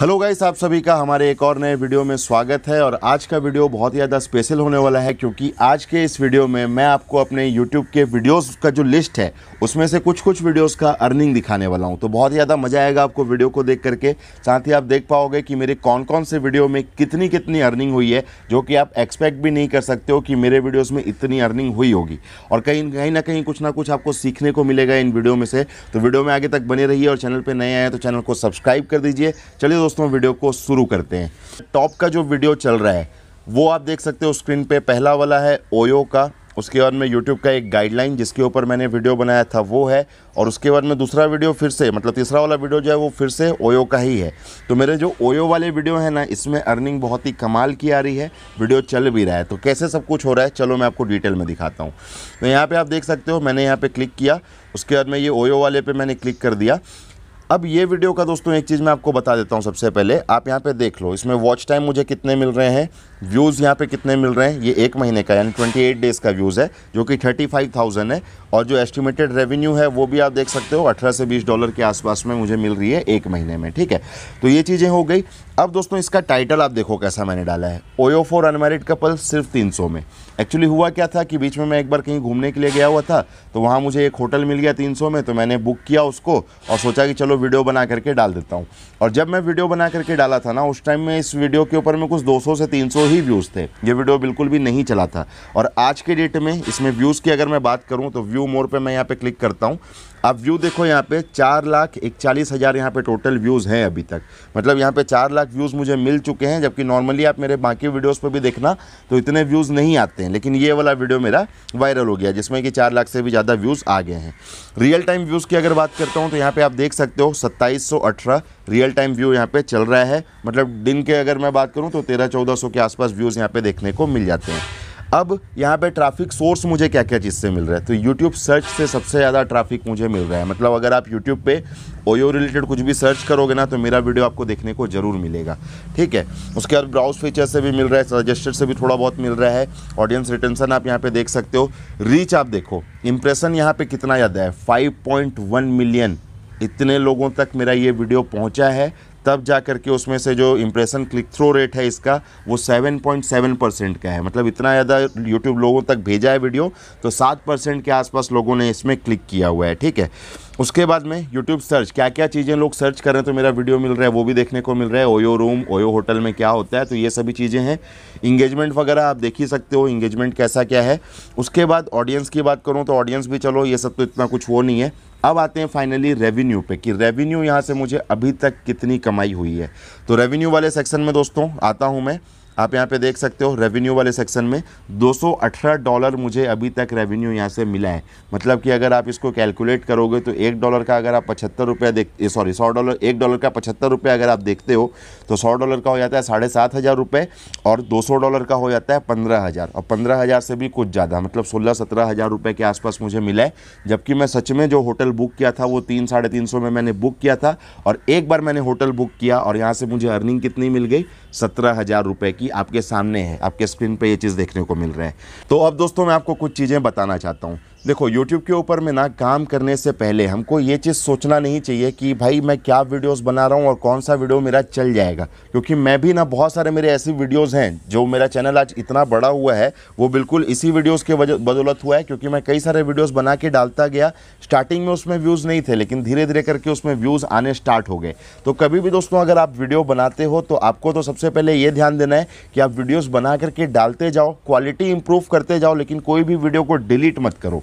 hello guys आप सभी का हमारे एक और नए वीडियो में स्वागत है और आज का वीडियो बहुत ही ज़्यादा स्पेशल होने वाला है क्योंकि आज के इस वीडियो में मैं आपको अपने यूट्यूब के वीडियोस का जो लिस्ट है उसमें से कुछ कुछ वीडियोस का अर्निंग दिखाने वाला हूं तो बहुत ही ज़्यादा मज़ा आएगा आपको वीडियो को देख करके साथ ही आप देख पाओगे कि मेरे कौन कौन से वीडियो में कितनी कितनी अर्निंग हुई है जो कि आप एक्सपेक्ट भी नहीं कर सकते हो कि मेरे वीडियोज़ में इतनी अर्निंग हुई होगी और कहीं कहीं ना कहीं कुछ ना कुछ आपको सीखने को मिलेगा इन वीडियो में से तो वीडियो में आगे तक बने रहिए और चैनल पर नए आए तो चैनल को सब्सक्राइब कर दीजिए चलिए दोस्तों वीडियो को शुरू करते हैं टॉप का जो वीडियो चल रहा है वो आप देख सकते हो स्क्रीन पे पहला वाला है ओयो का उसके बाद में यूट्यूब का एक गाइडलाइन जिसके ऊपर मैंने वीडियो बनाया था वो है और उसके बाद में दूसरा वीडियो फिर से मतलब तीसरा वाला वीडियो जो है वो फिर से ओयो का ही है तो मेरे जो ओयो वाले वीडियो हैं ना इसमें अर्निंग बहुत ही कमाल की आ रही है वीडियो चल भी रहा है तो कैसे सब कुछ हो रहा है चलो मैं आपको डिटेल में दिखाता हूँ तो यहाँ पर आप देख सकते हो मैंने यहाँ पर क्लिक किया उसके बाद में ये ओयो वाले पर मैंने क्लिक कर दिया अब ये वीडियो का दोस्तों एक चीज़ मैं आपको बता देता हूँ सबसे पहले आप यहाँ पे देख लो इसमें वॉच टाइम मुझे कितने मिल रहे हैं व्यूज़ यहाँ पे कितने मिल रहे हैं ये एक महीने का यानी 28 डेज़ का व्यूज़ है जो कि 35,000 है और जो एस्टिमेटेड रेवेन्यू है वो भी आप देख सकते हो 18 से 20 डॉलर के आसपास में मुझे मिल रही है एक महीने में ठीक है तो ये चीज़ें हो गई अब दोस्तों इसका टाइटल आप देखो कैसा मैंने डाला है ओयो फॉर अनमेरिड कपल सिर्फ तीन में एक्चुअली हुआ क्या था कि बीच में मैं एक बार कहीं घूमने के लिए गया हुआ था तो वहाँ मुझे एक होटल मिल गया तीन में तो मैंने बुक किया उसको और सोचा कि चलो वीडियो बना करके डाल देता हूँ और जब मैं वीडियो बना करके डाला था ना उस टाइम में इस वीडियो के ऊपर में कुछ दो से तीन ही व्यूज़ थे ये वीडियो बिल्कुल भी नहीं चला था और आज के डेट में इसमें व्यूज़ की अगर मैं बात करूँ तो व्यू मोर पर मैं यहाँ पर क्लिक करता हूँ आप व्यू देखो यहाँ पे चार लाख इकचालीस हज़ार यहाँ पे टोटल व्यूज़ हैं अभी तक मतलब यहाँ पे चार लाख व्यूज़ मुझे मिल चुके हैं जबकि नॉर्मली आप मेरे बाकी वीडियोस पर भी देखना तो इतने व्यूज़ नहीं आते हैं लेकिन ये वाला वीडियो मेरा वायरल हो गया जिसमें कि चार लाख से भी ज़्यादा व्यूज़ आ गए हैं रियल टाइम व्यूज़ की अगर बात करता हूँ तो यहाँ पर आप देख सकते हो सत्ताईस रियल टाइम व्यू यहाँ पर चल रहा है मतलब दिन के अगर मैं बात करूँ तो तेरह चौदह के आसपास व्यूज़ यहाँ पे देखने को मिल जाते हैं अब यहाँ पे ट्रैफिक सोर्स मुझे क्या क्या चीज़ से मिल रहा है तो यूट्यूब सर्च से सबसे ज़्यादा ट्रैफिक मुझे मिल रहा है मतलब अगर आप यूट्यूब पे ओयो रिलेटेड कुछ भी सर्च करोगे ना तो मेरा वीडियो आपको देखने को ज़रूर मिलेगा ठीक है उसके बाद ब्राउज फीचर से भी मिल रहा है सजेस्टेड से भी थोड़ा बहुत मिल रहा है ऑडियंस रिटेंसन आप यहाँ पर देख सकते हो रीच आप देखो इम्प्रेशन यहाँ पर कितना ज़्यादा है फाइव मिलियन इतने लोगों तक मेरा ये वीडियो पहुंचा है तब जा कर के उसमें से जो इम्प्रेशन क्लिक थ्रो रेट है इसका वो 7.7 परसेंट का है मतलब इतना ज़्यादा यूट्यूब लोगों तक भेजा है वीडियो तो 7 परसेंट के आसपास लोगों ने इसमें क्लिक किया हुआ है ठीक है उसके बाद में यूट्यूब सर्च क्या क्या चीज़ें लोग सर्च कर रहे हैं तो मेरा वीडियो मिल रहा है वो भी देखने को मिल रहा है ओयो रूम ओयो होटल में क्या होता है तो ये सभी चीज़ें हैं इंगेजमेंट वगैरह आप देख ही सकते हो इंगेजमेंट कैसा क्या है उसके बाद ऑडियंस की बात करूँ तो ऑडियंस भी चलो ये सब तो इतना कुछ वो नहीं है अब आते हैं फाइनली रेवेन्यू पे कि रेवेन्यू यहाँ से मुझे अभी तक कितनी कमाई हुई है तो रेवेन्यू वाले सेक्शन में दोस्तों आता हूँ मैं आप यहाँ पे देख सकते हो रेवेन्यू वाले सेक्शन में 218 डॉलर मुझे अभी तक रेवेन्यू यहाँ से मिला है मतलब कि अगर आप इसको कैलकुलेट करोगे तो एक डॉलर का अगर आप पचहत्तर रुपया देख सॉरी सौ डॉलर एक डॉलर का पचहत्तर रुपया अगर आप देखते हो तो सौ डॉलर का हो जाता है साढ़े सात हज़ार रुपये और दो सौ डॉलर का हो जाता है पंद्रह हज़ार और पंद्रह हज़ार से भी कुछ ज़्यादा मतलब सोलह सत्रह हज़ार रुपये के आसपास मुझे मिला है जबकि मैं सच में जो होटल बुक किया था वो तीन साढ़े तीन सौ में मैंने बुक किया था और एक बार मैंने होटल बुक किया और यहाँ से मुझे अर्निंग कितनी मिल गई सत्रह हज़ार रुपये की आपके सामने है आपके स्क्रीन पे ये चीज़ देखने को मिल रहा है तो अब दोस्तों मैं आपको कुछ चीज़ें बताना चाहता हूँ देखो यूट्यूब के ऊपर में ना काम करने से पहले हमको ये चीज़ सोचना नहीं चाहिए कि भाई मैं क्या वीडियोस बना रहा हूँ और कौन सा वीडियो मेरा चल जाएगा क्योंकि मैं भी ना बहुत सारे मेरे ऐसे वीडियोस हैं जो मेरा चैनल आज इतना बड़ा हुआ है वो बिल्कुल इसी वीडियोस के बदौलत हुआ है क्योंकि मैं कई सारे वीडियोज़ बना के डालता गया स्टार्टिंग में उसमें व्यूज़ नहीं थे लेकिन धीरे धीरे करके उसमें व्यूज़ आने स्टार्ट हो गए तो कभी भी दोस्तों अगर आप वीडियो बनाते हो तो आपको तो सबसे पहले ये ध्यान देना है कि आप वीडियोज़ बना करके डालते जाओ क्वालिटी इंप्रूव करते जाओ लेकिन कोई भी वीडियो को डिलीट मत करो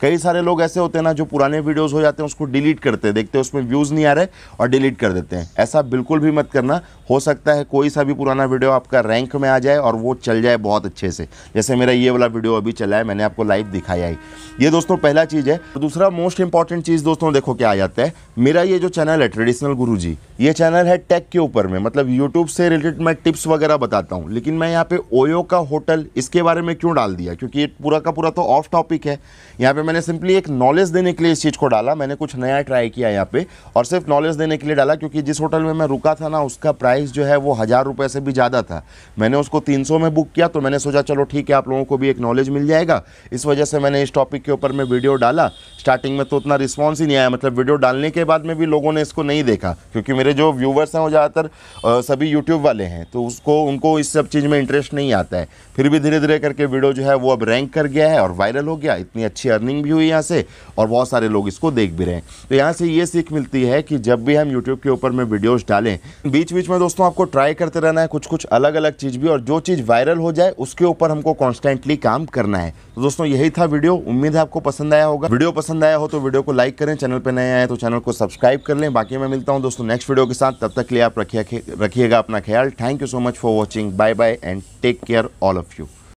कई सारे लोग ऐसे होते हैं ना जो पुराने वीडियोस हो जाते हैं उसको डिलीट करते हैं देखते हैं उसमें व्यूज़ नहीं आ रहे और डिलीट कर देते हैं ऐसा बिल्कुल भी मत करना हो सकता है कोई सा भी पुराना वीडियो आपका रैंक में आ जाए और वो चल जाए बहुत अच्छे से जैसे मेरा ये वाला वीडियो अभी चला है मैंने आपको लाइव दिखाया ही ये दोस्तों पहला चीज़ है दूसरा मोस्ट इंपॉर्टेंट चीज़ दोस्तों देखो क्या आ जाता है मेरा ये जो चैनल है ट्रेडिशनल गुरु जी ये चैनल है टेक के ऊपर में मतलब यूट्यूब से रिलेटेड मैं टिप्स वगैरह बताता हूँ लेकिन मैं यहाँ पे ओयो का होटल इसके बारे में क्यों डाल दिया क्योंकि ये पूरा का पूरा तो ऑफ टॉपिक है यहाँ पे मैंने सिंपली एक नॉलेज देने के लिए इस चीज़ को डाला मैंने कुछ नया ट्राई किया यहाँ पे और सिर्फ नॉलेज देने के लिए डाला क्योंकि जिस होटल में मैं रुका था ना उसका प्राइस जो है वो हज़ार रुपये से भी ज़्यादा था मैंने उसको तीन सौ में बुक किया तो मैंने सोचा चलो ठीक है आप लोगों को भी एक नॉलेज मिल जाएगा इस वजह से मैंने इस टॉपिक के ऊपर मैं वीडियो डाला स्टार्टिंग में तो उतना रिस्पॉन्स ही नहीं आया मतलब वीडियो डालने के बाद में भी लोगों ने इसको नहीं देखा क्योंकि मेरे जो व्यूवर्स हैं वो ज़्यादातर सभी यूट्यूब वाले हैं तो उसको उनको इस सब चीज़ में इंटरेस्ट नहीं आता है फिर भी धीरे धीरे करके वीडियो जो है वो अब रैंक कर गया है और वायरल हो गया इतनी अच्छी अर्निंग अर्निंग भी हुई यहाँ से और बहुत सारे लोग इसको देख भी रहे हैं तो यहाँ से ये सीख मिलती है कि जब भी हम यूट्यूब के ऊपर में वीडियोज़ डालें बीच बीच में दोस्तों आपको ट्राई करते रहना है कुछ कुछ अलग अलग चीज़ भी और जो चीज़ वायरल हो जाए उसके ऊपर हमको कॉन्स्टेंटली काम करना है तो दोस्तों यही था वीडियो उम्मीद है आपको पसंद आया होगा वीडियो पसंद आया हो तो वीडियो को लाइक करें चैनल पर नए आए तो चैनल को सब्सक्राइब कर लें बाकी मैं मिलता हूँ दोस्तों नेक्स्ट वीडियो के साथ तब तक लिए आप रखिएगा अपना ख्याल thank you so much for watching bye bye and take care all of you